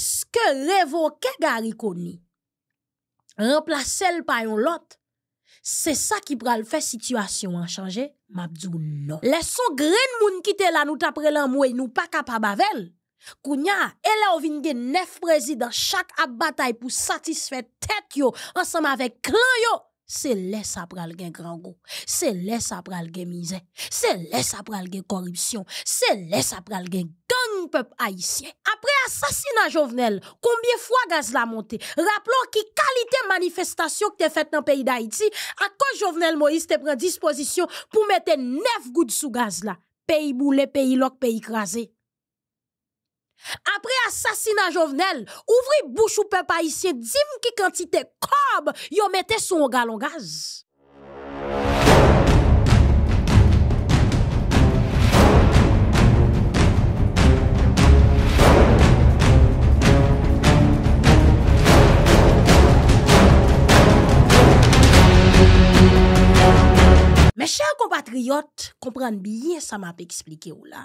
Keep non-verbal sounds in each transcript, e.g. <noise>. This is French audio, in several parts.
est-ce que révoquer Gary remplacer le par l'autre, c'est ça qui va le faire situation en changer? M'a dit non. Laissons grand moun qui nous là, nous t'apprêlons l'an nous pas capable avec. Kounya, elle a eu neuf présidents chaque bataille pour satisfaire tête yo, ensemble avec clan yo c'est laisse après de grand goût c'est laisse après de misère c'est laisse après de corruption c'est laisse après de gang peuple haïtien après assassinat Jovenel combien fois gaz la monté rappelons qui qualité manifestation que t'es faite dans pays d'Haïti à quoi Jovenel Moïse te prend disposition pour mettre neuf gouttes sous gaz là pays boulet pays loc pays écrasé Apre asasina jovenel, ouvri bouch ou pe pa isye dim ki kantite kob yon mette sou an galon gaz. Me chèr kompatriyot, komprende biyen sa ma pe eksplike ou la.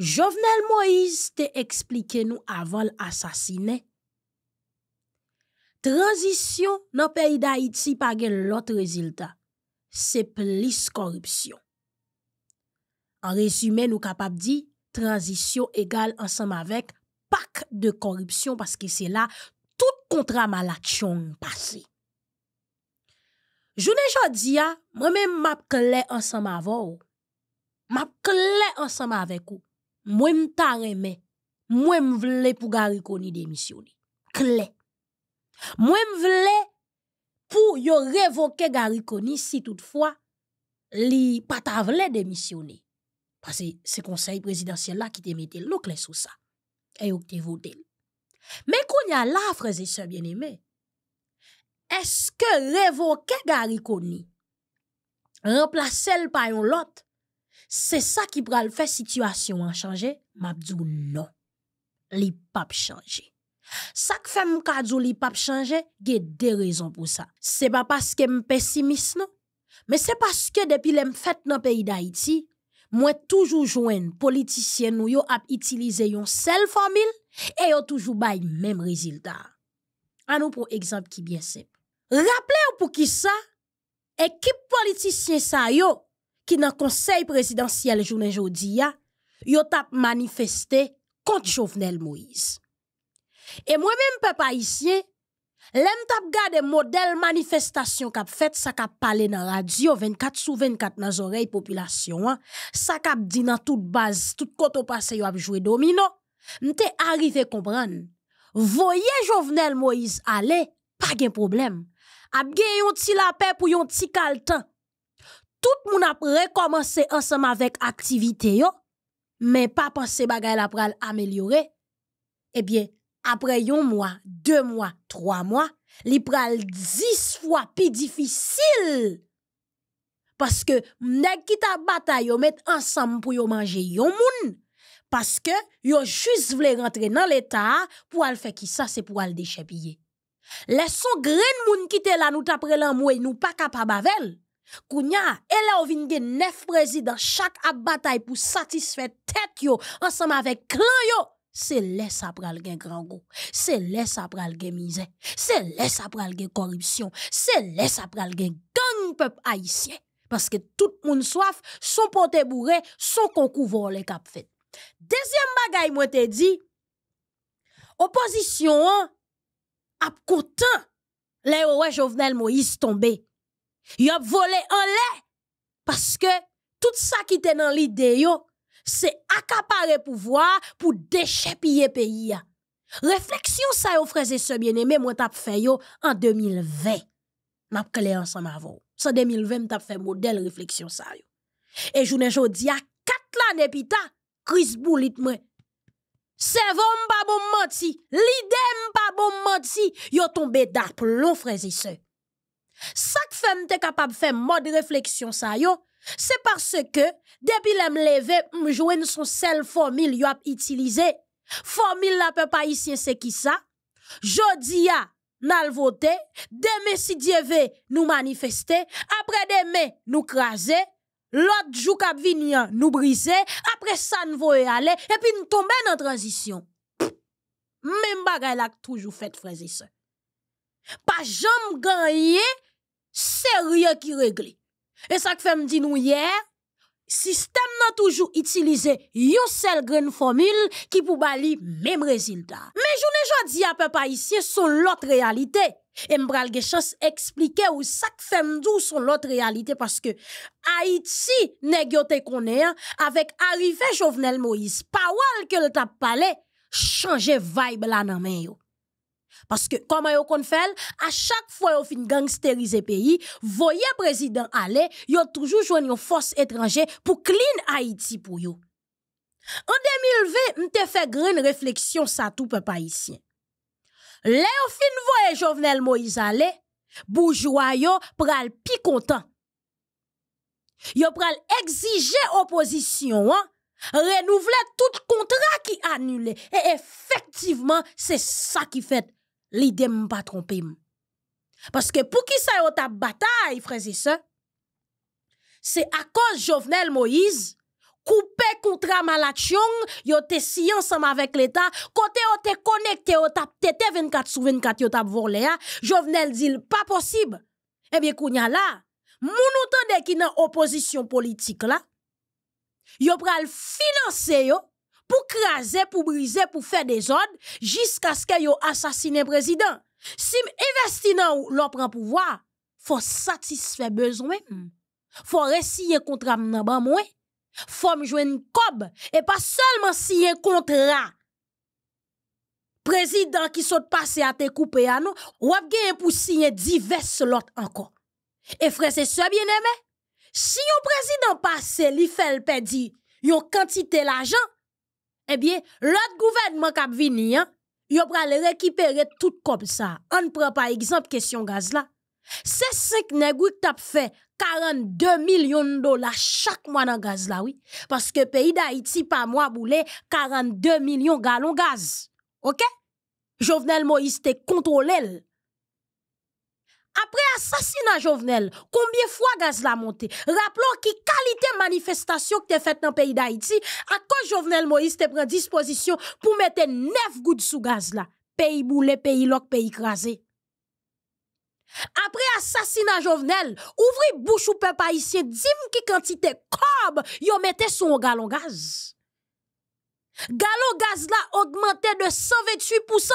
Jovenel Moïse te eksplike nou avan l'assasine. Transisyon nan peyi da iti page l'ot rezilta. Se plis korupsyon. An rezume nou kapap di, transisyon egal ansam avek pak de korupsyon paske se la tout kontra malaksyon pase. Jounen jodi ya, mwen men map kle ansam avan ou. Map kle ansam avek ou. Moi ta remè, moi vle voulais Gary Koni démissionner. Clé. Moi voulais pour yo révoquer Gary Koni si toutefois li pas ta démissionner. Parce que c'est conseil présidentiel là qui te mette l'eau clé sur ça. Et yo te voté. Mais qu'on y a là, frères et sœurs bien-aimés, est-ce que révoquer Gary Koni, remplacer le par un autre, c'est ça qui pral faire situation en changer m'a dit non li papes changer ça que fait les cadeau li il y a des raisons pour ça c'est pas parce que me pessimiste non mais c'est parce que depuis les fête dans pays d'Haïti moi toujours joindre politicien nous yo a utilisé yon seule formule et yo toujours bail même résultat à nous pour exemple qui bien simple rappelez pour qui ça qui politicien ça yo qui, dans conseil présidentiel jounen jodia yo tap manifesté contre Jovenel Moïse. et moi même peuple haïtien isye, lèm tap gade modèle manifestation kap fet sa parlé dans nan radio, 24 sur 24 nan population. Hein. Ça qu'a dit dans toute base, tout base tout koto passé yo ap joué domino, m'té à comprendre. Voye Jovenel Moïse ale, pa gen problem. Ap gen yon ti paix pou yon ti kaltan, tout monde a recommencé ensemble avec activité mais pas penser que la pral améliorer eh bien après un mois deux mois trois mois li pral dix fois plus difficile parce que nèg qui ta bataille ensemble pour manger les gens, parce que yo juste voulu rentrer dans l'état pour faire qui ça c'est pour les déchirer. Laissons grain moun qui là nous t'après sommes nous pas capables avec Kounya, elle a de neuf présidents, chaque bataille pour satisfaire tête yo, ensemble avec clan yo. C'est laisse après le gen grand goût. C'est laisse après le gen misère. C'est laisse après le gen corruption. C'est laisse après le gen gang peuple haïtien. Parce que tout le monde soif, son pote bourré, son concours volé cap fait. Deuxième bagaille, moi te dit, opposition, hein, a content, les ouais Jovenel Moïse tombé. Ils ont volé en l'air parce que tout ça qui était dans l'idée, c'est accaparer pouvoir pour le pays. Réflexion ça yo frères et sœurs bien aimé, moi t'ai fait yo en 2020. N'a clair ensemble avant. En 2020 t'ai fait modèle réflexion ça yo. Et journée aujourd'hui à 4 l'année pita tard, Chris Boulit moi. C'est vous pas bon menti, l'idée pas bon menti, yo tombé d'aplomb frères et sœurs. Sak fèm te kapab fèm mod réflexion, sa yo, C'est parce que depi lèm leve mjwen son sel formule yo a utilisé, Formule la pe pa isye se ki ça jodi ya nan vote, deme si veut nous manifeste, après demain nous craser. l'autre jour k'ap vini nous briser après ça nous voyons aller et puis nous tomber dans transition même bagaille là toujours fait frères et sœurs pas jamais gagné c'est rien qui réglé. Et ça que fait me dit nous hier, système n'a toujours utilisé une seule formule qui pour bali même résultat. Mais je je dit à peu pas ici son l'autre réalité. Et m'bral ge expliquer ou ça que son l'autre réalité parce que Haïti nèg yo connaît hein, avec arrivée Jovenel Moïse, parole que le tap parlé, changer vibe la nan men yo. Parce que comment yon kon fait, à chaque fois yon fin gangsteriser pays, voyez président aller, yon toujours une force étrangère pour clean Haïti pour yon. En 2020, m'te fait grande réflexion ça tout peuple haïtien. Lè yon fin voye Jovenel Moïse aller, bourgeois yo pral pi content. Yo pral exiger opposition hein, renouveler tout contrat qui annulé. Et effectivement, c'est ça qui fait l'idée m'a pas trompé. Parce que pour qui ça y a ta bataille, frères et sœurs, c'est à cause Jovenel Moïse, coupé contre Malachon, yo te si ensemble avec l'État, côté yo te connecté, yo tap tete 24 sur 24, yo tap volé, hein. Jovenel dit pas possible. Eh bien, kounya là, moun y qui nan opposition politique là, yo pral financer yo, pour craser, pour briser, pour faire des ordres, jusqu'à ce qu'ils assassinent le président. Si investi dans ou pouvoir, pouvoir, faut satisfaire besoin. Faut réciter contre Il Faut me jouer une cob. Et pas seulement si un contrat. Président qui saute passé à te couper à nous, ou ap pour signer diverses lot encore. Et frère, c'est ça bien aimé? Si le président passe, il fait le pédi, yon quantité l'argent, eh bien, l'autre gouvernement qui a vini, hein, il va pral récupérer tout comme ça. On prend par exemple question gaz là. C'est que negou tap fait 42 millions de dollars chaque mois le gaz là oui. que que pays d'Haïti par mois boule 42 millions gallons gaz. Ok? Jovenel Moïse te contrôlé après assassinat Jovenel, combien fois gaz la monté? Rappelons qui qualité manifestation que t'es faite dans le pays d'Haïti, à quoi Jovenel Moïse te pris disposition pour mettre neuf gouttes sous gaz là. Pays boule, pays loc, pays écrasé. Après assassinat Jovenel, ouvri bouche ou peuple haïtien, moi qui quantité cob yo sur son galon gaz. Galon gaz là augmenté de 128%.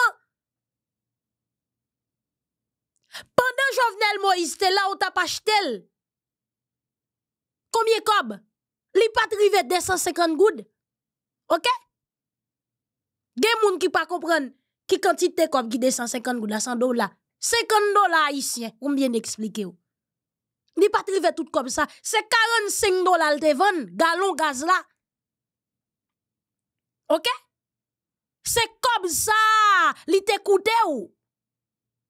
Pendant Jovenel Moïse te la ou acheté. Combien Combien kob? Li à 250 goud. Ok? Gen moun ki pa comprendre qui quantité de ki 250 goud la 100 dollars, 50 dollars haïtien, Ou expliquer? Il ou. Li arrivé tout comme ça. C'est 45 dollars le te ven. Galon gaz là. Ok? C'est comme ça li te où?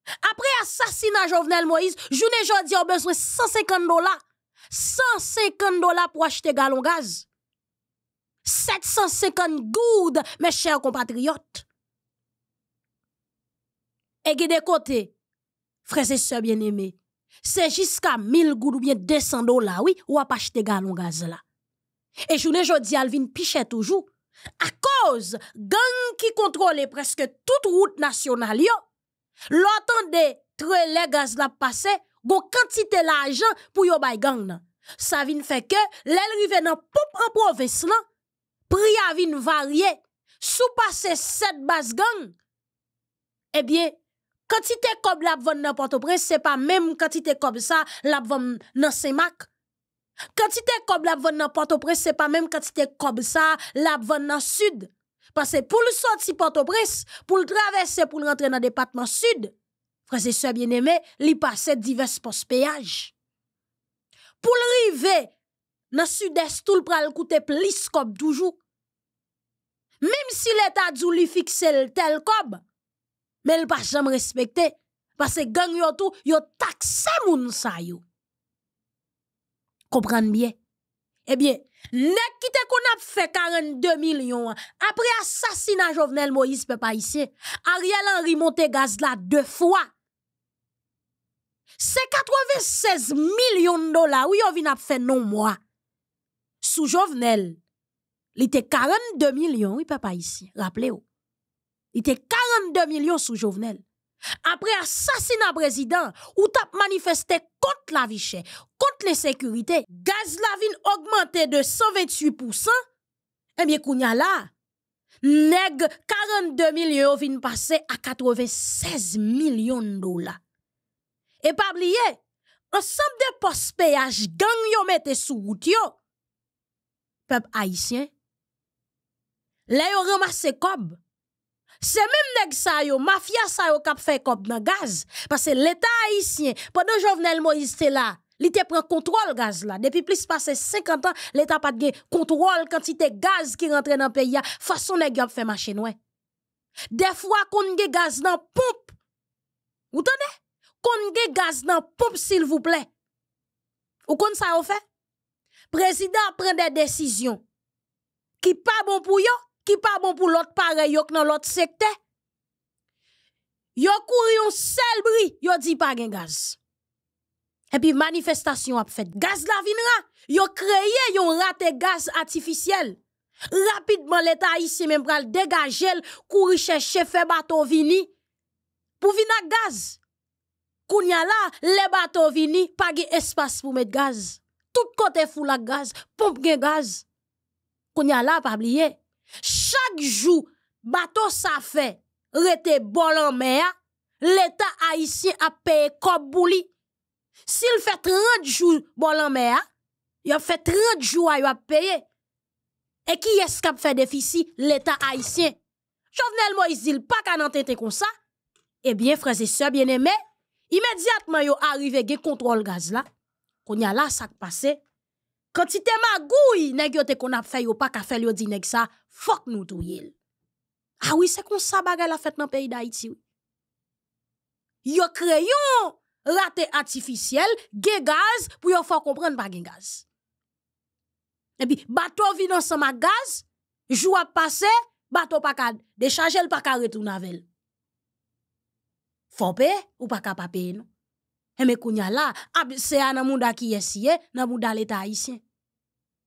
Après assassinat Jovenel Moïse, journée dis a besoin de 150 dollars. 150 dollars pour acheter galon gaz. 750 goudes, mes chers compatriotes. Et de côté, frères et sœurs bien-aimés, c'est jusqu'à 1000 goudes ou bien 200 dollars, oui, ou à acheter galon gaz là. Et journée jodi Alvin pichait toujours. À cause gang qui contrôlait presque toute route nationale, L'autant de les gaz la passé, gon quantité l'argent pour yo bay gang nan. Ça vient fait que l'elrive nan poupe en province là, prix a varie, varié. Sous passé 7 bas gang. Eh bien, quantité comme la vendre dans Port-au-Prince, c'est pas même quantité comme ça la vendre dans Saint-Marc. Quantité comme la vendre dans Port-au-Prince, c'est pas même quantité comme ça la vendre dans Sud. Parce que pour le sortir Port-au-Prince, pour le traverser, pour rentrer dans le département sud, frères et sœurs bien-aimés, il passait divers postes péages. Pour le river, dans le sud-est, tout le pral coûte plus comme toujours. Même si l'État dit lui fixe tel comme, mais il ne pas jamais respecter Parce que gang yo tout, yo taxe moun sa yo. Comprenez bien. Eh bien, nek qui te qu'on a 42 millions après l'assassinat Jovenel Moïse peut pas Ariel Henry monte gaz la deux fois c'est 96 millions dollars. Oui, on vient ap faire non moi, sous Jovenel, Il était 42 millions, Oui, peut pas Rappelez-vous, il était 42 millions sous Jovenel. Après assassinat président, ou tap manifesté contre la vie contre les sécurités, gaz la augmenté de 128%, eh bien, là, 42 millions vin passé à 96 millions de dollars. Et pas oublier, ensemble de postes péage gang yo mette sous route yo. Peuple haïtien, ont ramassé cob, c'est même nèg ça yo, mafia ça yo kap fè kop nan gaz. que l'Etat haïtien pendant Jovenel Moïse te la, li te pren kontrol gaz la. Depuis plus passé 50 ans, l'État de la kontrol quantité gaz qui rentre dans pays. ya, fason nèg yo ap fè machen hein. Des fois kon gen gaz nan pomp. Ou tonè? Kon gen gaz la pompe, sil vous plaît. Ou kon sa yo prend Président décisions qui ne sont pas bon pour yo, qui pas bon pour l'autre pareil yok nan l'autre secteur yo kouri yon sel bruit yo dit pas gen gaz. et puis manifestation a fait... Gaz la vinra, yo kreye yon rate gaz artificiel. Rapidement l'État ici même pral dégager courir chercher faire bateau vini, pou vina gaz. y a la, les bateaux vini, pas gen espace pour mettre gaz. Tout côté fou la gaz, pompe gen gaz. kounya la, pa bliye chaque jour, bateau ça fait, rete bol en mer, l'État haïtien a payé comme bouli. S'il fait 30 jours bol en mer, il a fait 30 jours à payé. Et qui est-ce qui a fait déficit? L'État haïtien. Jovenel Moïse, il pas qu'à n'entendre comme ça. Eh bien, frères et sœurs bien-aimés, immédiatement, yo arrivé contrôler contrôle gaz là. Qu'on y a là, ça passé. Kan ti te magouy neg yo te kon ap fè yo pa ka fè yo di neg sa, fòk nou tou yel. Awi ah se kon sa bagè la fèt nan peyi da iti yo. Yo kreyon rate atifisyel, ge gaz pou yo fòk on pren bagè gaz. Ebi, bato vi nan sa magaz, jou ap pase, bato pa ka dechaje l pa ka retoun avèl. Fòk pe ou pa ka pape eno. Eme kounya la, ap se a nan moun da ki yesye, nan moun da leta a isye.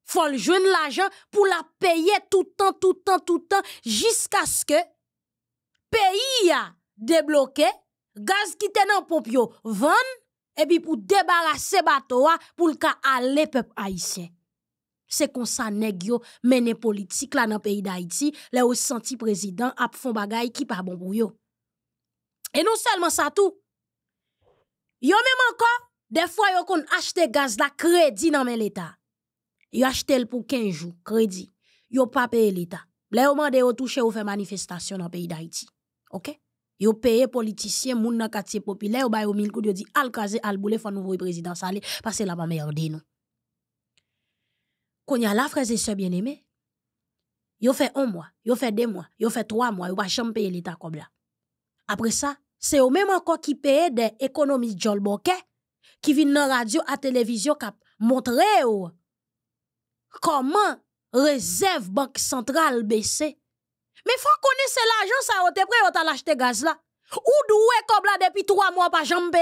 faut le joindre l'argent pour la payer tout le temps, tout le temps, tout le temps, jusqu'à ce que pays a débloqué, gaz qui était dans pompio vende, et puis pour débarrasser bateau pour le cas aller peuple haïtien. C'est comme ça neg yo mené politique là dans pays d'Haïti, là au senti président a font bagay qui pas bon pour yo. Et non seulement ça tout. Yo même encore des fois yo kon achete gaz la crédit dans l'État. Yo acheté pour 15 jours, crédit. Yo pas payé l'État. Là, yo mandé yo touché ou fait manifestation dans le pays d'Haïti. OK? Yo payé politicien, moun dans quartier populaire, yo ba yo mille coups, yo dit al kaze, al boule, faut nouveau président salé, parce que la pa merdé nous. Quand y a la frères et sœurs bien-aimés, yo fait un mois, yo fait deux mois, yo fait trois mois, yo pas jamais payé l'État comme là. Après ça, c'est eux même encore qui payé des économistes jol Jolboke, qui viennent dans la radio, à la télévision, qui montrent oh, comment réserve banque centrale baissée. Mais faut connaître c'est l'argent ça on te prêt on t'a l'acheter gaz là. Ou doué comme là depuis trois mois pas jambé?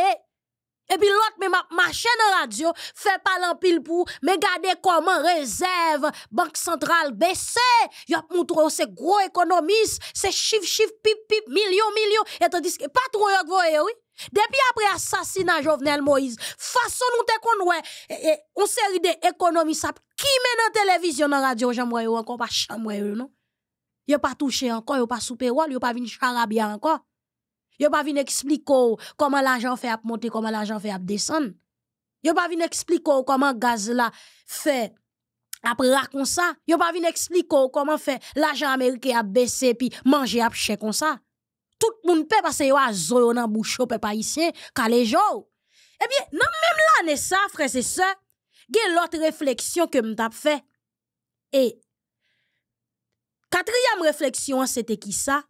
Et puis l'autre ma chaîne radio fait pas l'empile pour mais regardez comment réserve banque centrale baissée. Y a montré c'est gros économiste, c'est chiffre chiffre pip pip million, million. et tandis que pas trop voyez eh oui. Depuis après assassinat Jovenel Moïse, façon nous te s'est une eh, eh, série d'économistes qui met dans télévision, dans radio, j'aimerais encore pas chambre j'aimerais, non? Yo pas touché encore, yo pas sous payroll, yo pas vinn charabia encore. Yo pas vu expliquer comment l'argent fait à monter, comment l'argent fait à descendre. Yo pas vu expliquer comment gaz fait après comme ça. Yo pas vu expliquer comment fait l'argent américain a baissé puis manger après chez comme ça. Tout le monde peut, parce que yo a zo dans bouche, peuple pas ici, calé eh Et bien, non même l'année ça frère c'est ça quelle l'autre réflexion que me fait et quatrième réflexion c'était qui ça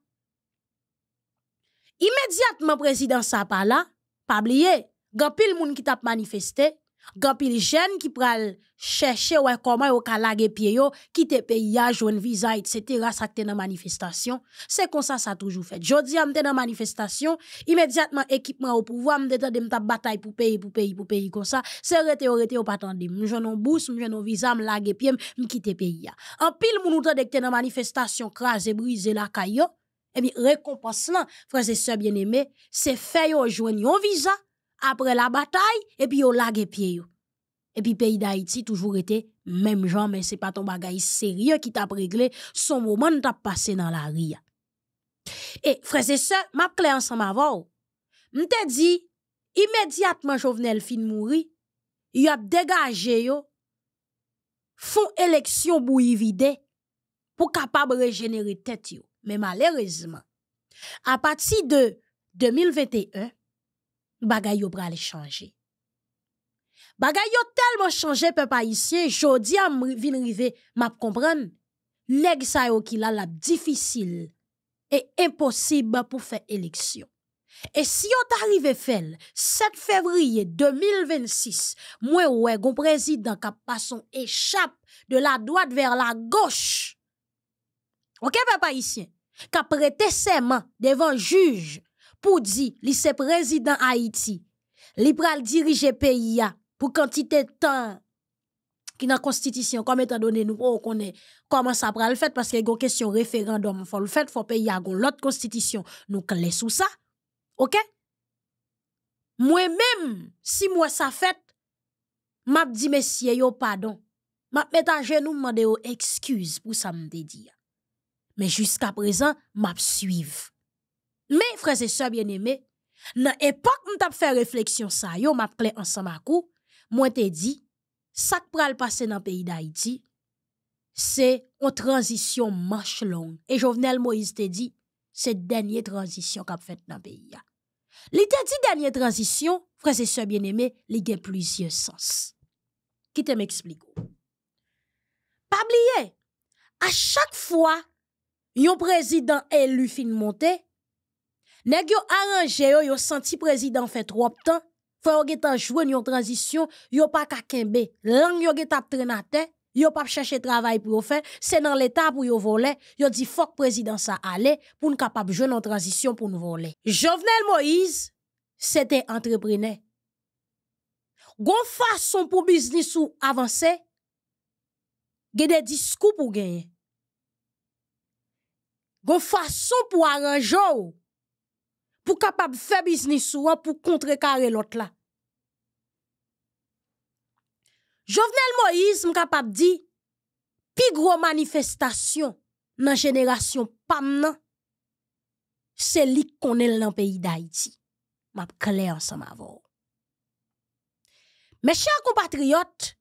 immédiatement président ça pas là pas oublier grand pile monde qui t'a manifesté gampil jeunes qui pral chercher ouais comment au calage pied yo qui te paye jaune visa etc. cetera ça dans manifestation c'est comme ça ça toujours fait jodi am te dans manifestation immédiatement équipement au pouvoir me tande me ta bataille pour payer pour payer pour payer comme ça c'est rete ou rete ou pas tande me jeune bourse visa me lagué pied me quitter pays ya en pile mon tande que te dans manifestation craser briser la caillou et eh bien récompense là frères et sœurs bien-aimés c'est faire yo joine visa après la bataille, et puis yo lage pied yo. Et puis pays d'Haïti toujours été même gens, mais c'est pas ton bagage sérieux qui t'a réglé son moment t'a passé dans la ria. Et frères et sœurs, m'a clé ensemble avant. M'te dit immédiatement Jovenel fin mouri, y a dégagé yo font élection bouillie vide pour capable régénérer tête Mais malheureusement, à partir de 2021, bagay yo pral chanje. Bagay yo tellement changé papa haïtien, jodi a vin rive map comprendre. neg sa yo ki la la difficile et impossible pou élection. élection. Et si on t'arrive fel, 7 février 2026, mwen wè gon président kap échappe échappe de la droite vers la gauche. Ok Papa Isien, prêté Kap prêter serment devant juge pour dire, li se président Haïti, li pral diriger pays pour quantité de temps qui dans la constitution, comme étant donné nous, oh, on connaît comment ça pral fait, parce qu'il y a une question référendum, faut le fait, faut payer à l'autre constitution, nous clé sous ça. OK? Moi-même, si moi ça fait, m'a dit messieurs, yo pardon. M'a met à genoux, m'a oh, excuse pour ça me dire. Mais jusqu'à présent, m'a suivre. Mais frères et sœurs bien-aimés, dans l'époque où t'a fait réflexion ça, yo m'a appelé ensemble à moi t'ai dit ça qui pral passer dans le pays d'Haïti, c'est une transition marche longue. Et Jovenel Moïse te dit, c'est la dernière transition qu'a fait dans le pays. Il dit dernière transition, frères et sœurs bien-aimés, il a plusieurs sens. Qui te m'explique? Pas à chaque fois, un président élu fin monter, Nèg yo arrangé yo, yo senti président fait trop temps. Fè yo getan jwenn yon transition, yo pa ka kembe. Lang yo getan trenate, yo pa chercher travail pour yo faire, c'est dans l'état pour yo voler. Yo dit fok président sa allait, pour nous capable jouer en transition pour nous voler. Jovenel Moïse, c'était entrepreneur. Gon façon pour business ou avancer, gen des discours pour gagner. Gon façon pour arranger pour capable faire business ou pour contrecarrer l'autre là. Jovenel Moïse m'a capable dit plus gros manifestation dans génération pam nan c'est qu'on est dans pays d'Haïti. M'a clair ensemble avant. Mes chers compatriotes,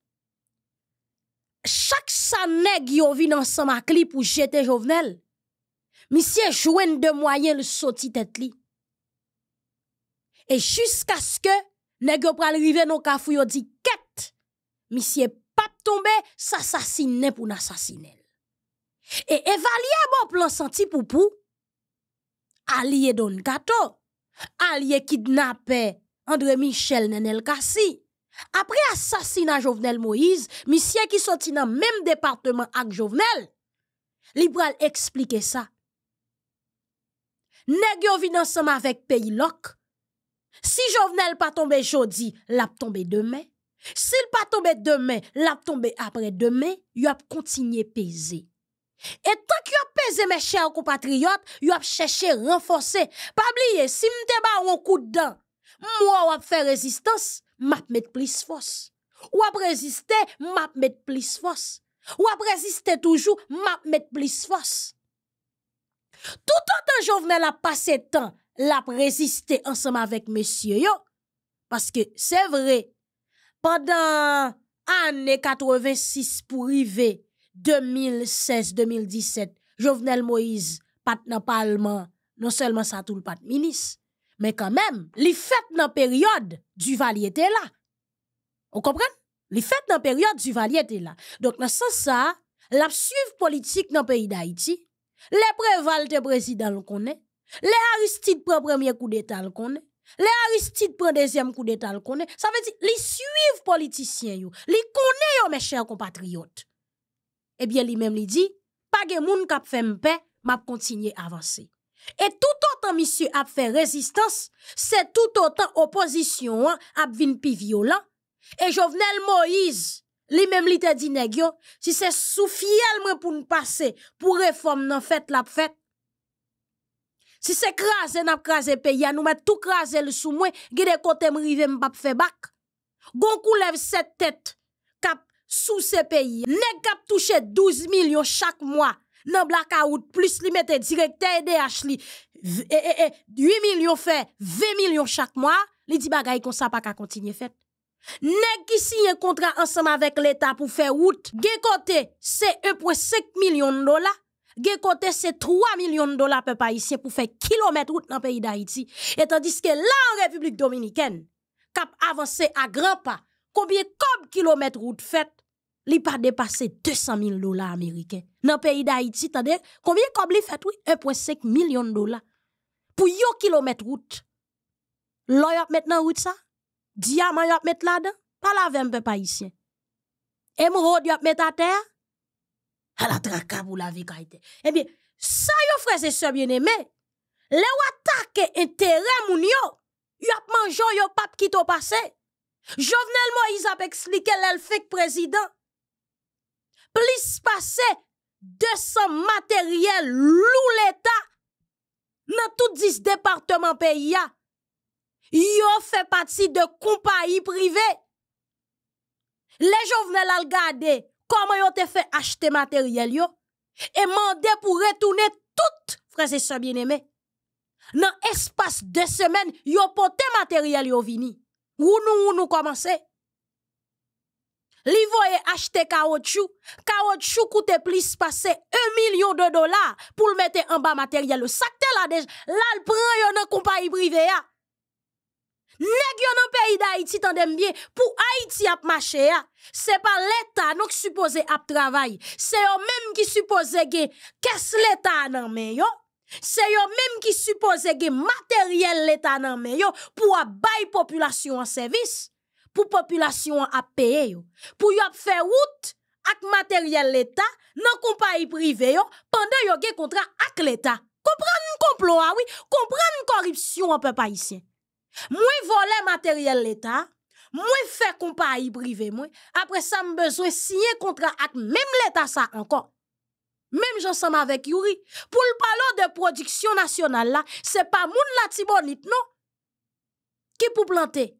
chaque sa nèg yo vin ensemble à pour jeter Jovenel. Monsieur jouen de moyens le sautit tête li. Et jusqu'à ce que nèg yo pral rive non kafou yo di ket, monsieur pas tombé, s'assassiner pour n'assassiner. Et évaluer bon plan senti pour pou, allié Don Gato, allié kidnappé André Michel Nenel Kassi. Après assassinat Jovenel Moïse, monsieur qui sortit dans le même département avec Jovenel, Libral explique ça. Nèg yo vin ensemble avec pays Si jovenel pa tombe jodi, l ap tombe demen. Si l pa tombe demen, l ap tombe apre demen, yo ap kontinye peze. Et tak yo ap peze meche akou patriyot, yo ap cheche renfose. Pabliye, si mte ba wakou dan, mwa wap fe rezistans, map met plis fos. Wap reziste, map met plis fos. Wap reziste toujou, map met plis fos. Tout an tan jovenel ap pase tan, la résister ensemble avec monsieur yo. Parce que c'est vrai, pendant année 86 pour arriver 2016-2017, Jovenel Moïse pat nan parlement, non seulement ça tout le pat ministre, mais quand même, les fêtes dans période du Vali là. On comprend? Les fêtes dans période du Vali là. Donc dans ce sens ça, la suivre politique dans le pays d'Haïti, les prévalent de président le connaît, les prennent le premier coup d'État, le connaît. Le deuxième coup d'État, Ça veut dire, les suivent politiciens, yo. Les connaît, mes chers compatriotes. Eh bien, lui-même, lui dit, pas de monde qui fait paix, m'a continuer à avancer. Et tout autant, monsieur, a fait résistance, c'est tout autant opposition, à hein, a plus violent. Et Jovenel Moïse, lui-même li a dit si c'est sous fiel pour passer, pour pour réformer nan la fête. Si c'est n'a nap crasé le pays, nous met tout krasè le sous moi, gede côté m rive fait pap fe bak. Gon lève cette tête tèt kap sous ce pays. Nèk kap touche 12 millions chaque mois, nan blackout, plus li directeur direkte EDH li. E, e, e, 8 millions fait 20 millions chaque mois, li di bagay kon sa pa ka fait. Nèg qui signe un contrat ensemble avec l'État pour faire route, gen côté, c'est 1.5 de dollars gen côté c'est 3 millions de dollars haïtien pour faire kilomètres route dans pays d'Haïti et tandis que là en République dominicaine cap avancer à grands pas combien comme kilomètres route fait li pas dépasser 200 000 dollars américains dans pays d'Haïti tandis combien comme li fait oui 1.5 million de dollars pour yon kilomètre route dans maintenant route ça diamant yop là-dedans pas la même peu haïtien yop met à terre à la traka pour la vie était... Eh bien, ça yo frères et sœurs bien-aimés, les attaque intérêt moun yo, yon ap manjé yo pap qui to passé. Jovenel Moïse a expliqué l'elfek président. Plus de 200 matériel lou l'état dans tout 10 départements pays Yo fait partie de compagnie privée. Les Jovenel al gade comment yon te fait acheter matériel yo, et mandé pour retourner tout, frères et sœurs bien-aimés. Dans espace de semaines, yon porté matériel yo vini. Ou nous, ou nous commencer. acheter du caoutchouc. Le caoutchouc plus plus 1 million de dollars pour mettre en bas bas matériel. Sakte la déjà là le prend yo compagnie privée Nèg yo nan d'Haïti tandem bien pour Haïti ap marché c'est pas l'état donc supposé ap travail c'est eux même qui supposé gen qu'est-ce l'état nan men c'est eux même qui supposé gen matériel l'état nan men yo pour bay population en service pour population à payer pour yo faire route ak matériel l'état nan compagnie privée yo pendant yo gen contrat ak l'état comprendre complot ah oui comprendre corruption en peuple haïtien moi voler matériel l'État, moi fait compagnie privé moins. Après ça, me besoin signer contrat avec même l'État ça encore. Même j'ensemble avec Yuri. Pour le parler de production nationale là, c'est pas moun la tibonite, non? Qui pour planter?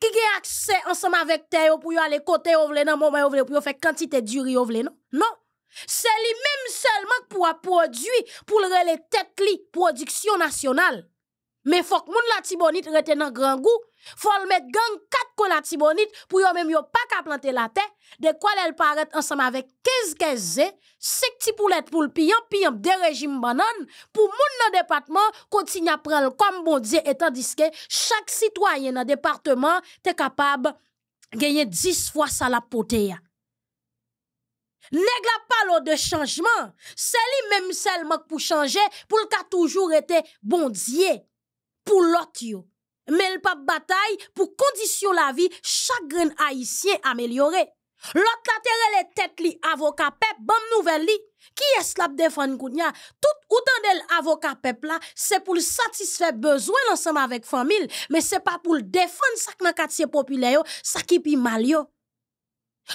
Qui a accès ensemble avec terre pour aller côté ou vle, nan moment ou vle, pour faire quantité de riz ou non? Non. C'est lui-même seulement pour produire, pour le tête li, production nationale. Mais il faut que moun la tibonite rete nan grand goût. Il Faut mettre gang 4 de la tibonite pour yon même pas ka planter la terre. De quoi elle paraît ensemble avec 15 15 5 petits poulettes pour le pion, pion de régime banane. Pour moun nan département, continuent à prendre comme bon Dieu et tandis que chaque citoyen dans département est capable de gagner 10 fois sa la potée. Nègre pas le de changement. C'est lui même seulement pour changer, pour qu'il soit toujours été bon Dieu pour l'autre Mais le pas bataille pour condition la vie chaque haïtien amélioré. L'autre la les têtes li avocat pep bonne nouvelle qui est la défendre kounya tout autant de avocat pep là c'est pour satisfaire besoin ensemble avec famille mais c'est pas pour défendre ça dans quartier populaire ça qui pi mal yo.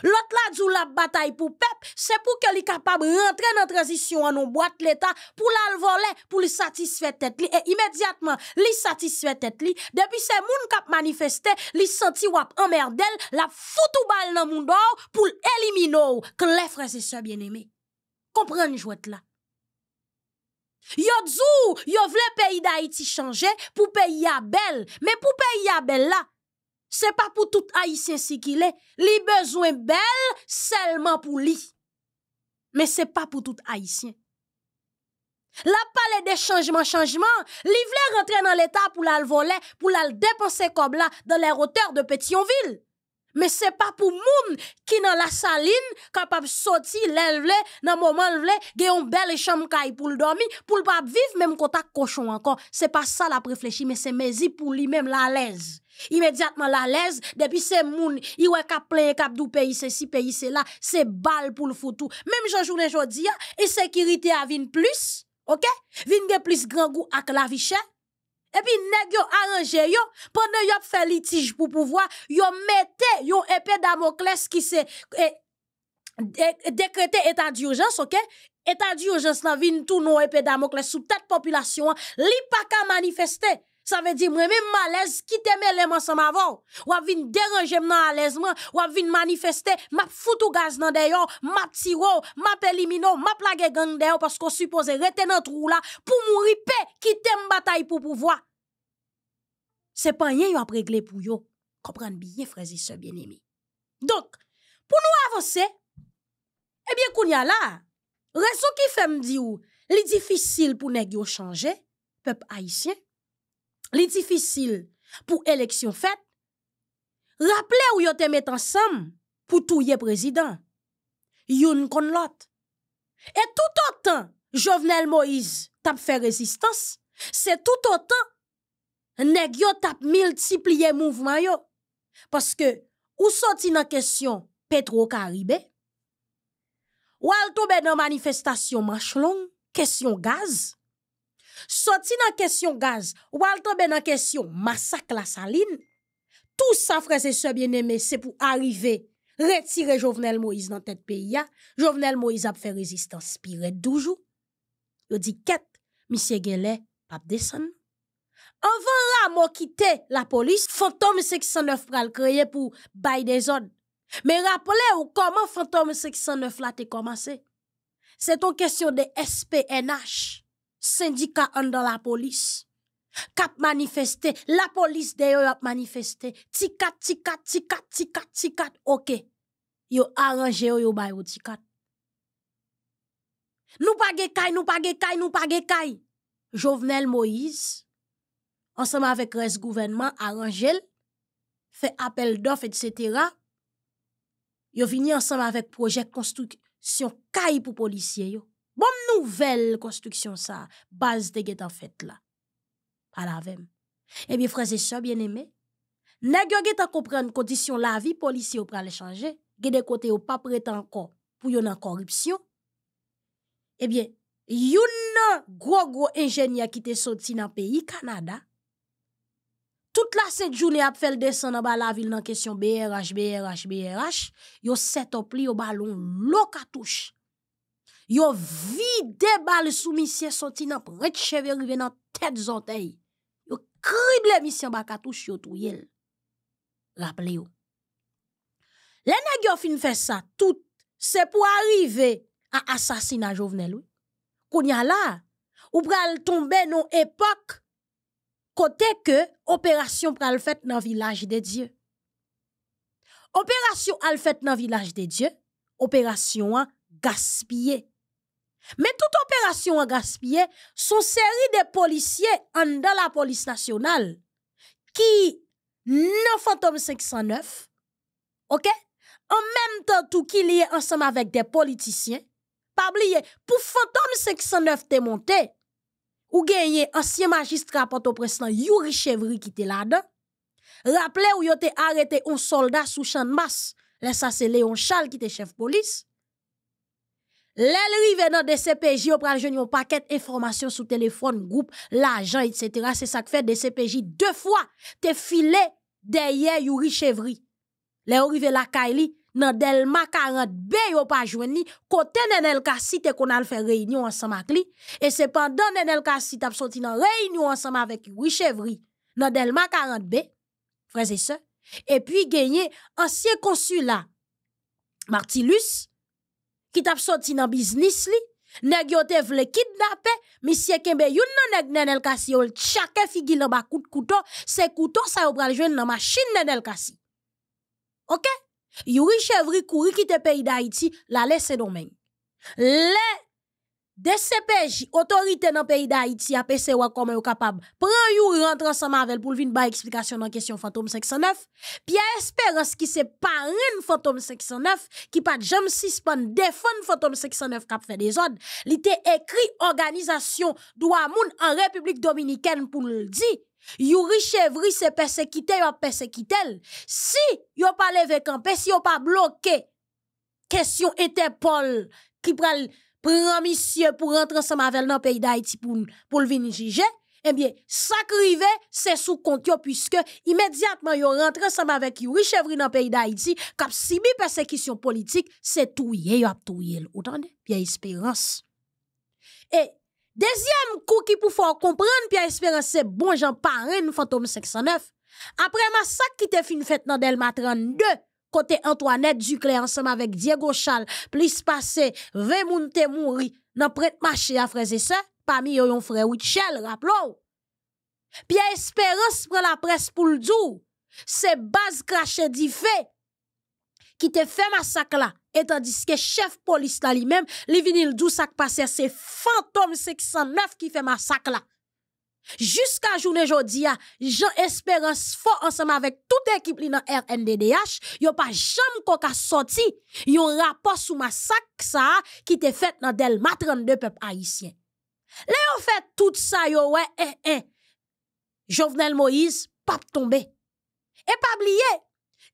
L'autre là du la bataille pour peuple, c'est pour qu'elle est capable de rentrer dans transition en boîte l'état pour la voler, pour le satisfaire tête li et immédiatement li satisfaire. tête li depuis ces moun k'ap manifesté, li senti wap emmerdel, la foutou dans moun dor pour éliminer que les frères et sœurs bien-aimés. Comprenez-vous là. Yo djou, yo vle pays d'Haïti changer pour pays ya belle, mais pour pays à belle là, c'est pas pour tout haïtien si qu'il est. a besoin belle seulement pour lui. Mais c'est pas pour tout haïtien. La palais des changements, changement. Li voulait rentrer dans l'État pour la voler, pour la dépenser comme là dans les hauteurs de Petionville. Mais c'est pas pour monde qui dans la saline capable sortir l'élevé dans moment un belle chambre pour dormir pour pas vivre même contact cochon encore c'est pas ça la réfléchir mais c'est mesi pour lui même la lèse. l'aise immédiatement la l'aise depuis ces moun y ouais cap plein cap dou pays ceci pays c'est là c'est balle pour le foutu même j'en journée jodi et hein, sécurité a vin plus OK vin gen plus grand goût ak la vie chère et puis, nèg yo arrangé yo, pendant yo fait litige pour pouvoir, yo mette yon épée d'amoclès qui se eh, décrété décrété état d'urgence, ok? État d'urgence nan vin tout non épée d'amoclès sous tête population, hein. li pa ka manifester. Ça veut dire, moi, même malaise, qui t'aimait les ensemble avant. Ou vin déranger m'en à l'aise, ou vin manifester, m'a foutu gaz nan d'ailleurs. m'a tiro, m'a élimino, m'a plague gang dehors, parce qu'on suppose rester dans trou là, pour mourir paix, t'aime bataille pour pouvoir. C'est pas rien, à régler pour yo. Comprendre bien, frères et sœurs bien-aimés. Donc, pour nous avancer, eh bien, qu'on y a là, raison qui fait me dire, les difficile pour nèg yo changer, peuple haïtien, li difficile pour élection faite Rappele ou yo met ensemble pour touye président. Youn kon lot. Et tout autant, Jovenel Moïse tap fait résistance, c'est tout autant neg yo tap multiplier mouvement yo. que ou sorti nan question Petro ou al dans manifestation manifestation long question gaz, dans la question gaz, Walter dans la question massacre la saline, tout sa sœurs bien-aimé, c'est pour arriver. Retirer Jovenel Moïse dans tête pays. Jovenel Moïse a fait résistance toujours. toujours. doujou. Yo di Monsieur monsieur gele, pap desen. Avant la mo kite la police. Fantôme 609 pral kreye pour bailler des ordres. Mais rappelez-vous comment Fantôme 609 la te commencé. C'est ton question de SPNH. Syndicat en dans la police, cap manifeste, la police d'ailleurs a manifesté. manifeste. Tikat, tikat, tikat, tikat, ok. Yo aranje yo yo bay yo Nous Nous pas nous kay, nous pas nous kay, nous pas ge kay. Jovenel Moïse, Ensemble avec reste gouvernement aranje Fait appel appel etc. Yo vini ensemble avec projet construction kay pour policiers. yo. Bonne nouvelle construction ça base de guet en fait là à la même Eh bien frères et sœurs bien-aimés nèg yo compris comprendre condition la vie policier ou les changer gè des côté au pas prêt encore pour yon en corruption Eh bien youn gros gros ingénieur qui est sorti dans pays Canada toute la sainte journée a fait descendre dans la ville dans question BRH BRH BRH yo a sept li au ballon l'eau touche yo vide bal sou misye soti nan pret cheve rive nan tête zontey. Yo krible misye baka touche yo tou yel. Raple yo. Le neg fin fè sa tout, se pou arrive a assassinat jovenel Kounya la, ou pral tombe nou epok kote ke opération pral fèt nan village de Dieu. Opération al fèt nan village de Dieu, opération an gaspillée. Mais toute opération en gaspillé son série de policiers en la la police nationale qui pas Fantôme 509, ok, même temps tout qui ensemble ensemble avec des politiciens pas pour pour fantôme 509 te monté ou ancien magistrat porte au presnan Yuri Chevri qui était là-dedans. Rappelez ou y un arrêté un soldat sous masse, là ça c'est Léon Charles qui était chef de police, Lèl dans nan DCPJ, yo pral jeune yon paket information sur téléphone, groupe, l'argent, etc. ça ça que DCPJ, deux fois. te file derrière Yuri Chevry. Lèl rive la Kaili, dans Delma 40B yo pa jwen ni, kote Nenel Kassi te kon al réunion ensemble. et lui. pendant e de Nenel Kassi tap soti nan reynyon ensemble avec Yuri nan Delma 40B, frères et se, Et puis gagné ancien consulat, Martilus, ki tap soti nan biznis li, neg yote vle kidnapè, misye kembe yon nan neg nenel kasi, yon chake figi nan bakout kouton, se kouton sa yo praljwen nan machin nenel kasi. Ok? Yori chevri kouri ki te peyi da iti, la le se domen. Le! DCPJ, autorité dans le pays d'Haïti, a pensé comment est capable. Prends you rentre ensemble avec pour venir ba explication dans question fantôme 509. Pierre Espérance qui c'est parrain fantôme 509 qui pas jamais suspend défendre fantôme 509 qui fait des ordres. Il écrit organisation droit en République dominicaine pour le dire. Yuri Chevry c'est persécuté, yon persécuté. Si yo pas levé campé, si yo pas bloqué question Interpol qui pral monsieur pour rentrer ensemble avec dans le pays d'Haïti pour le venir juger eh bien ça se c'est sous yo puisque immédiatement yo rentre ensemble avec yo dans le pays d'Haïti kap si bi persekisyon c'est se tout, yo ap tout l. Otande? Pierre espérance. et deuxième coup qui pou faut comprendre, Pierre espérance c'est bon j'en parle fantôme 509, ma masak qui te fin fait dans Delma 32, côté Antoinette Duclé ensemble avec Diego Chal, plus passé 20 moun te mouri dans prête marché à frères et sœurs, parmi eux yon frère Wichel, rappelons. Pierre Espérance pour la presse pour le dire. C'est base craché fait qui te fait massacre là. Et tandis que chef police là lui-même, lui vini le dou k passé, c'est fantôme 609 qui fait massacre là. Jusqu'à journée aujourd'hui, Jean Espérance fort ensemble avec toute l'équipe de dans RNDDH, yo pas jamais qu'on sorti un rapport sur massacre ça qui été fait dans Delma 32 peuple haïtien. Là ont fait tout ça yo ouais hein, Jovenel Moïse pas tombé. Et pas oublier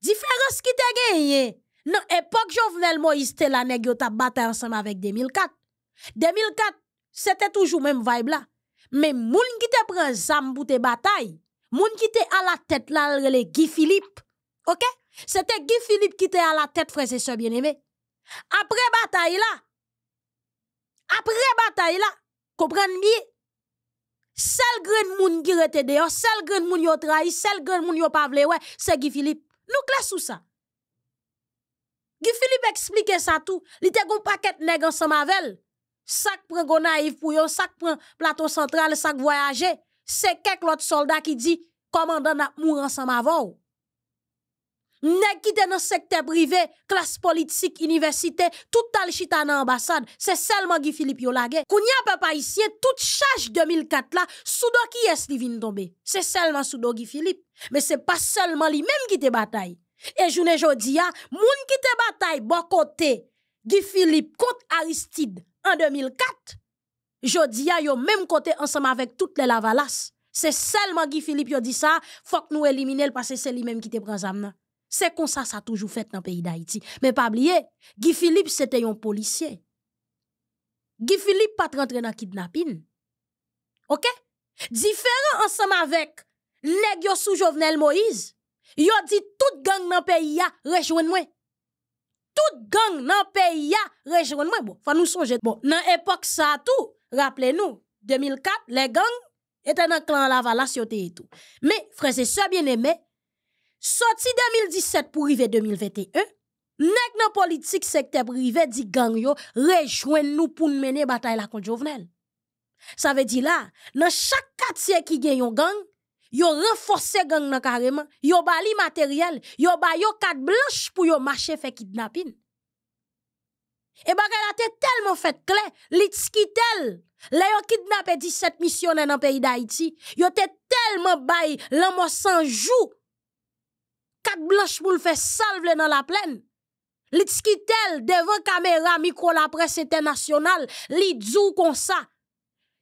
différence qui t'a gagné dans époque Jovenel Moïse était là nèg yo t'a bataille ensemble avec 2004. 2004 c'était toujours même vibe là. Mais moun qui te prend zam pour bataille, moun qui te à la tête là, le Guy Philippe. Ok? C'était Guy Philippe qui était à la tête, frère et soeur bien-aimé. Après bataille là, après bataille là, comprenez bien, seul grand moun qui rete dehors, seul grand moun yon trahi, seul grand moun yon pavle, ouais, c'est Guy Philippe. Nous clés sous ça. Guy Philippe explique ça tout. Il te gon paquet nèg ensemble avec Sak pren Gonaïf pour yo, sac. pren plateau central, sac voyager. C'est quelques autre soldat qui dit, commandant n'a mouru ensemble avant. Ne qui dans secteur privé, classe politique, université, tout tal chita dans ambassade, c'est seulement Guy Philippe Yolage. Kounia papa ici, toute charge 2004 là, soudo qui est li vin tomber. C'est seulement soudo Guy Philippe, mais c'est pas seulement lui même qui te bataille. Et journée jodi a, moun qui te bataille bon côté Guy Philippe contre Aristide, en 2004, Jodia yon même côté ensemble avec toutes les lavalas. C'est seulement Guy Philippe a dit ça, faut que nous éliminer parce que c'est lui-même qui te prend ça. C'est comme ça ça a toujours fait dans le pays d'Haïti. Mais pas oublier, Guy Philippe c'était un policier. Guy Philippe pas rentré dans kidnapping. OK Différent ensemble avec les sous Jovenel Moïse, a dit toute gang dans le pays a rejoignez moi gang dans pays ya rejoindre moi. Bon, nous nous songer. Bon, l'époque, epok ça tout, rappelez-nous 2004, le étaient le clan clan la et tout. Mais, frères et bien aimé. Sorti 2017 pour à 2021, nek nos politiques secteur privé dit gang yo nous nous pour mener mener la contre jovenel. Ça veut dire là, dans chaque quartier qui gagne un gang, yo renforcé gang nan carrément, yo ba matériel, matériel, yo ba yo carte blanche pour yo marcher faire kidnapping. Et eh ben, a la tellement fait clé, l'itskitel. Là yon kidnappé 17 missionnaires dans le pays d'Haïti. Yo te tellement bay l'amour sans jou. Quatre blanches pour le faire salve dans la plaine. L'itskitel devant caméra, micro la presse internationale, li comme ça.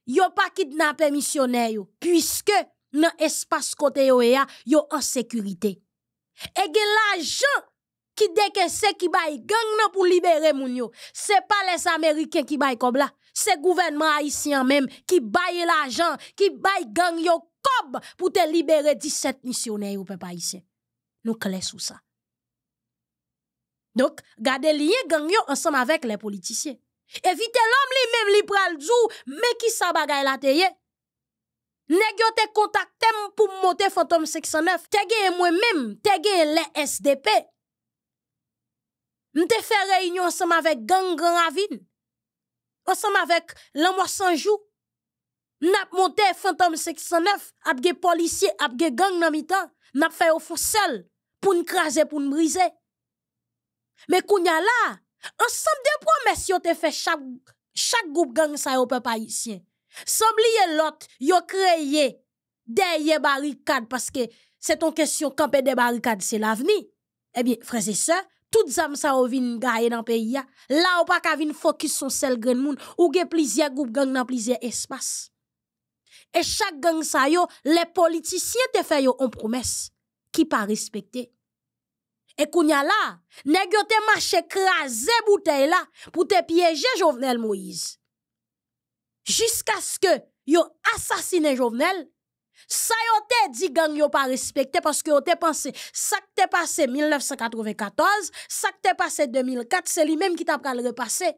Yo pas kidnappé missionnaires. puisque dans l'espace côté yo est en sécurité. Et gen l'argent qui ceux qui baille gang pour libérer moun yo. C'est pas les Américains qui baillent comme là. C'est gouvernement haïtien même qui baille l'argent, qui baille gang yo cob pour te libérer 17 missionnaires au peuple haïtien. Nous clés ça. Donc, gardez liens gang yo ensemble avec les politiciens. Évitez l'homme lui-même li pral djou, mais qui sa bagay la teye? Nèg te pour monter fantôme 609. Te moi-même, te les SDP avons fait réunion ensemble avec gang grand ravine. Ensemble avec l'homme sans Nous N'a monté fantôme 609, a des policier, gangs dans gang nan mitan, avons fait au seul, pour nous craser, pour nous briser. Mais kounya là, ensemble de promesses yo fait chaque chaque groupe gang ça au peuple haïtien. Semblier l'autre, yo créé derrière barricades, parce que c'est une question camper des barricades c'est l'avenir. Eh bien, frères et sœurs, toutes zam sa ou vin gaye dans pays ya. Là ou pas ka vin focus sur sel grand moun, ou gen plusieurs groupes gang dans plusieurs espaces. Et chaque gang sa yo, les politiciens te fait yo on promesse qui pas respecté. Et kounya là, nèg yo te marché crasé bouteille là pour te piéger Jovenel Moïse. Jusqu'à ce que yo assassiné Jovenel ça yote te dit gang yon pas respecté parce que yo te pensé, ça qui te passé 1994, ça qui te passé 2004, c'est lui-même qui t'a le repasser.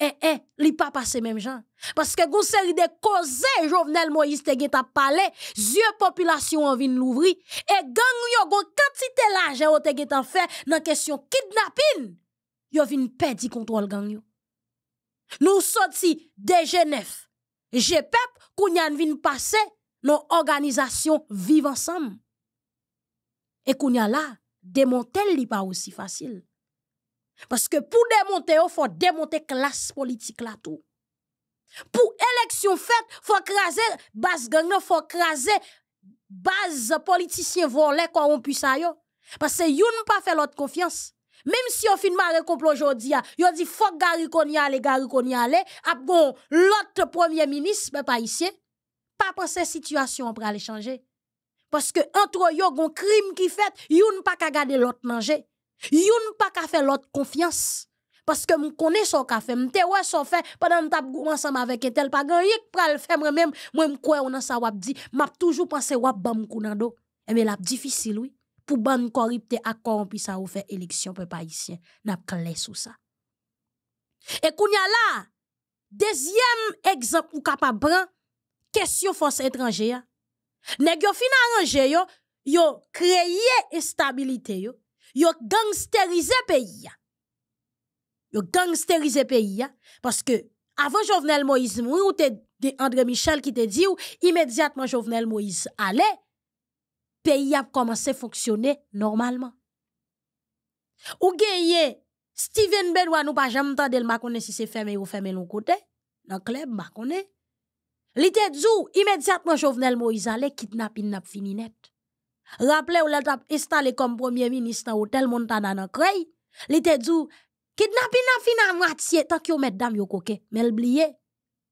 Eh, eh, li pas passé même gens. Parce que gon série de causes, Jovenel Moïse te t'a parlé, yeux population en vin l'ouvrir, et gang yon gon quantité l'argent yon te t'a fait dans question kidnapping, yon vin perdre contrôle gang yon. Nous sorti de Genève. J'ai a kounyan vin passer nos organisations vivent ensemble. Et qu'on y a là, démonter n'est pas aussi facile. Parce que pour démonter, il faut démonter classe politique là tout. Pour élection faite, faut craser base gang, faut craser base politicien volé corrompu puisse Parce que yon pas fait l'autre confiance. Même si on finit un complot aujourd'hui, ont dit y Gary Konya, qu'on y Konya, aller, bon l'autre premier ministre, ben, pas ici pas penser situation pour aller changer. Parce que entre yo gon crime qui fait, yon pas qu'à garder l'autre manger. Yon pas qu'à faire l'autre confiance. Parce que m connais son café, m te ouais son fait pendant m'tap ensemble avec tel pas grand pral faire moi même moi m'kwe ou on sa wap di, m'a toujours pensé wap bam do Et eh mais la difficile oui pour ban corrupte à corrompu ça ou faire élection peuple haïtien n'a clé sous ça. Et kounya là deuxième exemple ou capable prendre Question force étrangère, Nèg yo fin aranje yo, yo kreye estabilite yo, yo gangsterize pays, yo Yo pays, pays parce que avant Jovenel Moïse ou te André Michel qui te dit, immédiatement Jovenel Moïse pays a commencé à fonctionner normalement. Ou genye, Steven nous pas pas jamais le le makone si fermé, fermé ou Dans le club, le kleb L'été d'où immédiatement Jovenel Moïse allait kidnapper n'a fini net. Rappelez ou l'a installé comme premier ministre dans l'hôtel Montana dans Creil. L'idée d'où kidnapping n'a fini à moitié tant qu'yo met dame yo coquet. Mais l'oublier,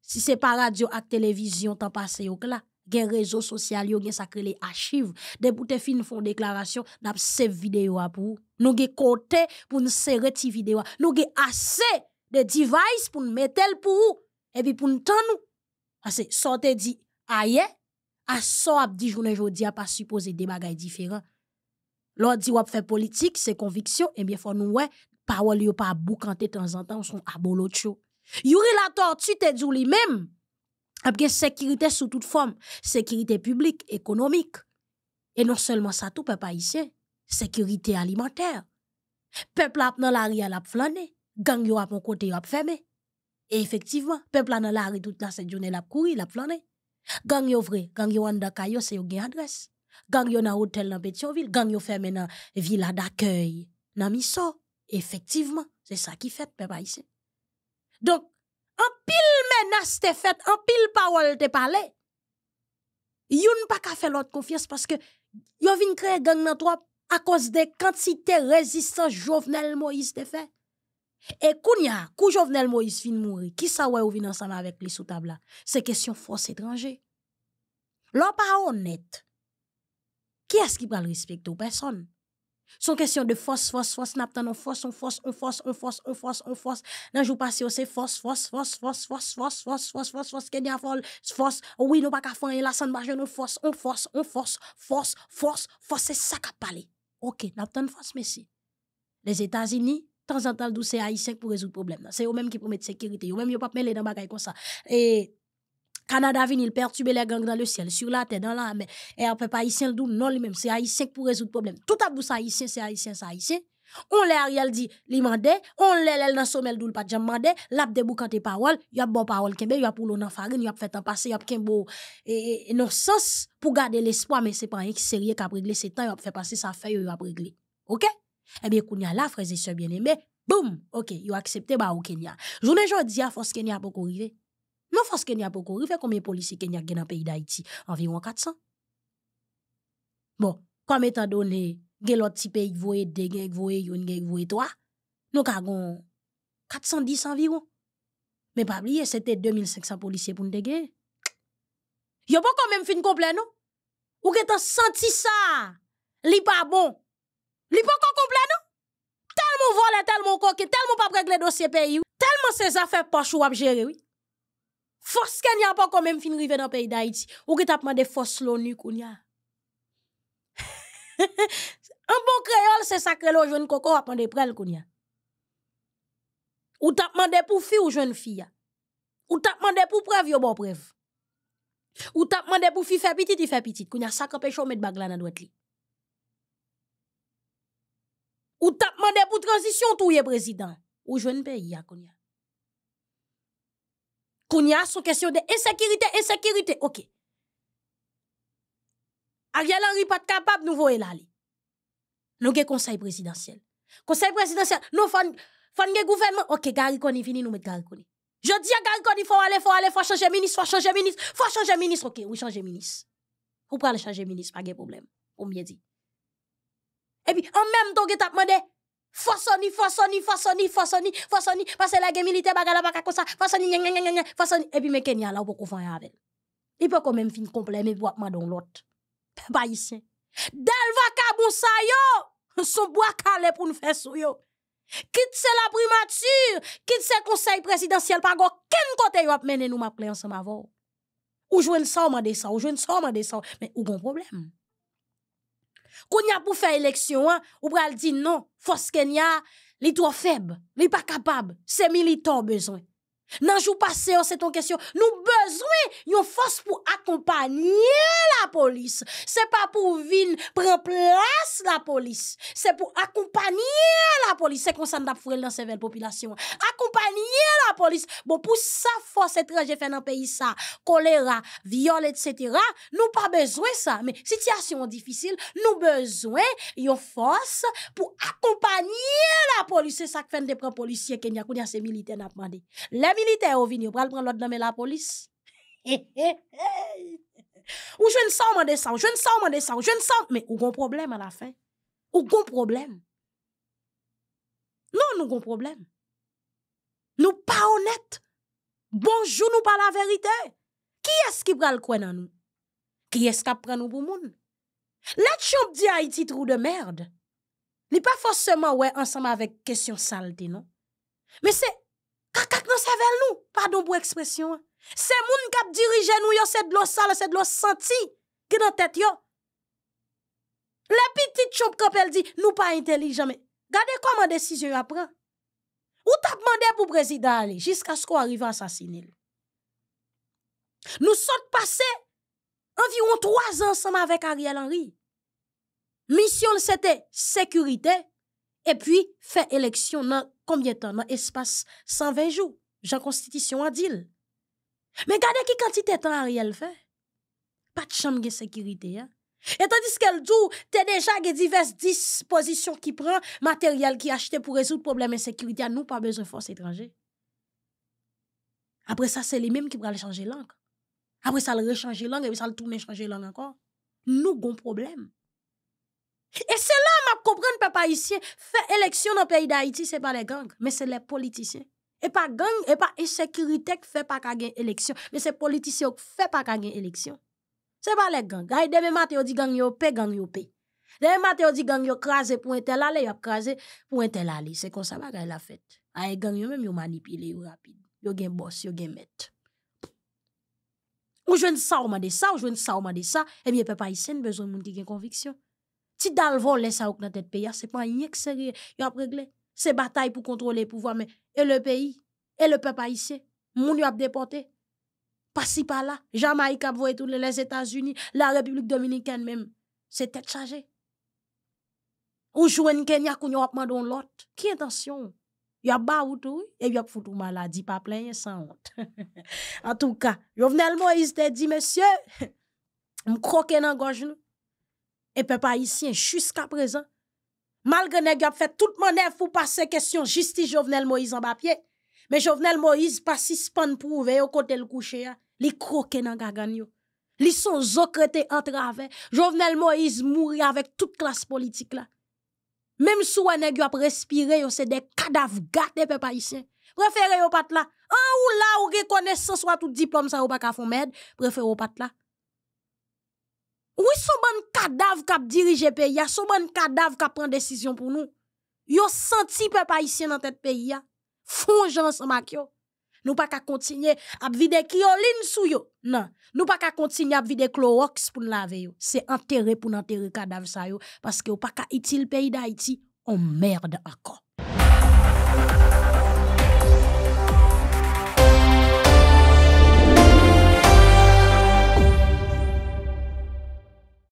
si c'est pas radio et télévision, t'en passé au là. Gen réseau social yo gen sacré les archives. De bout fin font déclaration, n'a pas vidéo à pour. Nous gen côté pour nous serrer ces vidéos. Nous gen assez de device pour nous mettre pour ou. Et puis pour nous tenir parce ça so te dit aye, a so ap di journée jodi a pas supposé des bagay différents. L'on dit wap fait politique, ses conviction, et eh bien faut nous ouais, parole yo pa de temps en temps, son y Yuri la tortue te dit lui même, ap gen sécurité sous toute forme, sécurité publique, économique. Et non seulement ça tout, peuple haïtien, sécurité alimentaire. Peuple ap nan la ri a la flané, gang yo ap mon côté à fermer effectivement peuple peuple a la rue tout la journée jounen la kouri, la flané. Gang yo vrai, gang yo an kayo, c'est yo gen adresse. Gang yo na hotel nan Petionville, gang yo ferme nan villa d'accueil. nan miso. effectivement, c'est ça qui fait. peuple haïtien. Donc, en pile pile te parole en pile parole te pas Youn pa ka fe confiance parce que yo vin kre gang nan trop à cause de quantités résistance jovenel Moïse te fait et y kou Jovenel Moïse fin mouri, qui sa wè ou vin avec avèk li sou tabla? Se kesyon étranger. Lò pa qui est-ce qui pral respecte ou person? Son kesyon de force force, force force force on force on force on force on force on force on force force jou force force se force force force force force force force force force Force. oui ka la san force, on force, on force, force, force, force. Ok, Les états unis temps en temps, c'est haïtien pour résoudre le problème. C'est au même qui promettent sécurité. Au même ils ne pas mêler dans bagaille comme ça. Et Canada vient, il perturbe les gangs dans le ciel, sur la terre, dans la mer. Et après, pas haïtien, le non lui-même. C'est haïtien pour résoudre le problème. Tout à bout, ça haïtien, c'est haïtien, c'est haïtien. On l'a, Ariel dit, li mandé, on l'a lèl nan pas doul pas jam mande, lap debou parole y a bon parol kembe, Il pou nan fait yap fait an pase, yap kembo beau. Et non sens garder l'espoir. Mais c'est pas sérieux qui a serye c'est temps, temps tan, fait passer passer sa y a réglé. Ok? Eh bien, Kounia là, frères et sœurs bien-aimés, boum, ok, ils ont accepté bah, au Kenya. Journée aujourd'hui, à force Kenya pour arriver. Non, force Kenya pour arriver, combien de policiers Kenya dans le pays d'Haïti? Environ 400. Bon, comme étant donné, gen l'autre petit pays qui deux, 2, gen qui voye 1, trois. qui nous avons 410 environ. Mais pas oublier, c'était 2500 policiers pour nous dégager. Yo pas quand même fin complet, non? Ou que t'as senti ça? Li pas bon. Li pou koko plè nou? Tel mou vole, tel mou koke, tel mou pa pregle dosye peyi wè. Tel mou se zafè pa chou ap jere wè. Foske nyan pa kon mèm fin rive nan peyi da iti. Ou ki tapman de fos louni koun ya. <laughs> An pou bon kreyol se sakre lou joun koko apande prel koun ya. Ou tapman de pou fi ou joun fi ya. Ou tapman de pou prev yo bo prev. Ou tapman de pou fi fe pitit i fe pitit koun ya sakre pey chou met bagla nan dwet li. ou tap demandé pour transition tout est président ou jeune pays à hein, Kounia. Kounia, son question de insécurité, insécurité, ok. Ariel Henry pas capable nous voir l'aller. Nous avons conseil présidentiel. Conseil présidentiel, nous avons un gouvernement. Ok, Gary Koni, vini nous mettre Gary Je dis à Gary il faut aller, il faut aller, il faut changer ministre, il faut changer ministre, il faut changer ministre. Ok, oui, changer ministre. Vous pouvez changer ministre, pas de problème. Ou bien dit. Et puis, en même temps que as demandé, Fosoni, fosoni, fosoni, fosoni, fosoni, parce que la guerre militaire, bagala, bagala, comme ça, fosoni, gna, gna, gna, gna, Et puis, mais Kenya, là, on peut confondre avec. Il peut quand même finir complet, mais boit dans l'autre. Pas ici. Dalva sa yo, <laughs> son bois calé pour nous faire sou, yo. Quitte c'est la primature, quitte c'est conseil présidentiel, pas aucun côté, yo, mener nous, ma ensemble avant. Ou jouer une somme de ça, ou jouer une somme de ça, mais ou bon problème. Qu'on y a pour faire élection, hein, ou pral dit non, force Kenya, les trop faible, li pas capable, c'est militant besoin. nanjou pase yo, se ton kesyon, nou bezwen yon fos pou akompanyen la polis, se pa pou vin pren plas la polis se pou akompanyen la polis, se konsan da furel nan sevel populasyon, akompanyen la polis bo pou sa fos etreje fè nan peyi sa, kolera, viol, etc, nou pa bezwen sa men, sityasyon difisil, nou bezwen yon fos pou akompanyen la polis se sak fèn depre polisye kenyakoun yase militen apmane, lèm militaire au vini, ou pral pran l'ordre dans la police. <laughs> ou je ne sens pas descend, je ne sens pas descend, je ne sens Mais ou gon problème à la fin. Ou un problème. Non, nous un problème. Nous pas honnêtes. Bonjour, nous pas la vérité. Qui est-ce qui le coin dans nous? Qui est-ce qui prend nous pour moun? La Haïti trou de merde. n'est pas forcément ouais ensemble avec question saleté, non? Mais c'est Kakak nan sevel nou? Pado pou ekspresyon an. Se moun kap dirije nou yo, se dlo sal, se dlo santi, ki nan tet yo. Le pitit chop kapel di, nou pa intelijan, gade komande si yo apren. Ou ta pman de pou prezida ale, jiska sko arriva ansasini. Nou sot pase, anviron 3 ansama vek Ariel Henry. Misyon se te, sekurite, e pi fe eleksyon nan Combien de temps dans l'espace, 120 jours, Jean Constitution a dit. Mais regardez qui quantité de temps Ariel fait. Pas de chambre de sécurité. Hein. Et tandis qu'elle dit, as déjà diverses dispositions qui prend, matériel qui acheté pour résoudre problème de sécurité, nous pas besoin de force étrangère. Après ça, c'est les mêmes qui vont changer langue. Après ça, le rechanger langue, et ça, le tourner changer langue encore. Nous, un problème. Et c'est là m'a comprendre papa ici faire élection dans le pays d'Haïti c'est pas les gangs mais c'est les politiciens et pas gangs et pas insécurité qui fait pas gagner élection mais c'est politiciens qui fait pas gagner élection c'est pas les gangs Gars demain matin on dit gang yo paye gang yo paye demain matin on dit gang yo craser pour un tel aller yo craser pour un tel aller c'est comme ça bagaille la fête Ay gang yo même yo manipulé yo rapide yo gen boss yo gen maître ou jeune ça ou mande ça ou jeune ça ou mande ça et bien papa ici besoin de qui gen conviction si dal laisse ça dans tête pays, ah, c'est pas rien que sérieux. Yo a réglé. C'est bataille pour contrôler le pouvoir mais et le pays et le peuple haïtien, moun yo a déporté. Pas si pas là, Jamaïque a tous les États-Unis, la République dominicaine même, c'est tête chargée. Ou jouen Kenya qu'on y a mandon l'autre. Qui intention? y a ba ou tout, et y a foutu maladie, pas plein, sans honte. <laughs> en tout cas, Jovenel Moïse te dit, monsieur, <laughs> m'croquer dans gorge nous et peuple haïtien jusqu'à présent. Malgré nèg a fait tout manœuvre pour passer question justice Jovenel Moïse en papier, mais Jovenel Moïse pas suspend prouver au côté le coucher, hein. li croquer dans gagan gagne. Li son zocreté en travers. Jovenel Moïse mourir avec toute classe politique là. Même si on nèg a respiré, c'est des cadavres gâtés peuple haïtien. Préférez au pat là. En ou là ou reconnaissance soit tout diplôme ça ou pas qu'à fond mède. préférez au pat là. Ou son bon kadav kap dirige peyi pays. son bon qui kap pren décision pou nou. Yo senti pe pa dans nan pays. peyi ya. Fonjan san mak yo. Nou pa ka kontinye ap vide kiolin sou yo. Non, nou pa ka kontinye ap vide pour pou nou lave yo. Se enterre pou nou enterre kadav sa yo. que ne pa ka itil le pays d'Haïti. on merde encore.